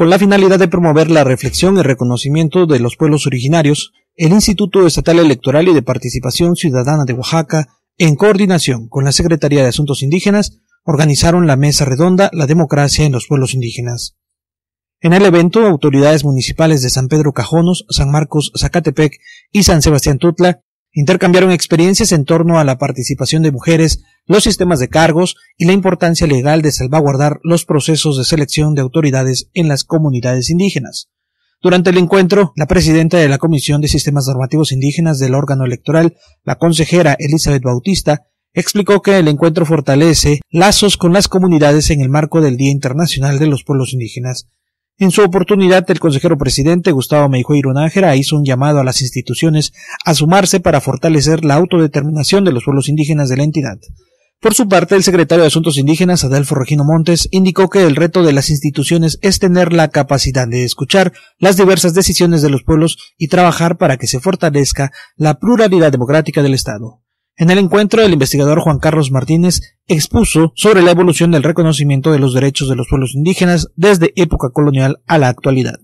Con la finalidad de promover la reflexión y reconocimiento de los pueblos originarios, el Instituto Estatal Electoral y de Participación Ciudadana de Oaxaca, en coordinación con la Secretaría de Asuntos Indígenas, organizaron la mesa redonda La democracia en los pueblos indígenas. En el evento, autoridades municipales de San Pedro Cajonos, San Marcos, Zacatepec y San Sebastián Tutla Intercambiaron experiencias en torno a la participación de mujeres, los sistemas de cargos y la importancia legal de salvaguardar los procesos de selección de autoridades en las comunidades indígenas. Durante el encuentro, la presidenta de la Comisión de Sistemas Normativos Indígenas del órgano electoral, la consejera Elizabeth Bautista, explicó que el encuentro fortalece lazos con las comunidades en el marco del Día Internacional de los Pueblos Indígenas en su oportunidad, el consejero presidente Gustavo Meijueiro Nájera hizo un llamado a las instituciones a sumarse para fortalecer la autodeterminación de los pueblos indígenas de la entidad. Por su parte, el secretario de Asuntos Indígenas, Adelfo Regino Montes, indicó que el reto de las instituciones es tener la capacidad de escuchar las diversas decisiones de los pueblos y trabajar para que se fortalezca la pluralidad democrática del Estado. En el encuentro, el investigador Juan Carlos Martínez expuso sobre la evolución del reconocimiento de los derechos de los pueblos indígenas desde época colonial a la actualidad.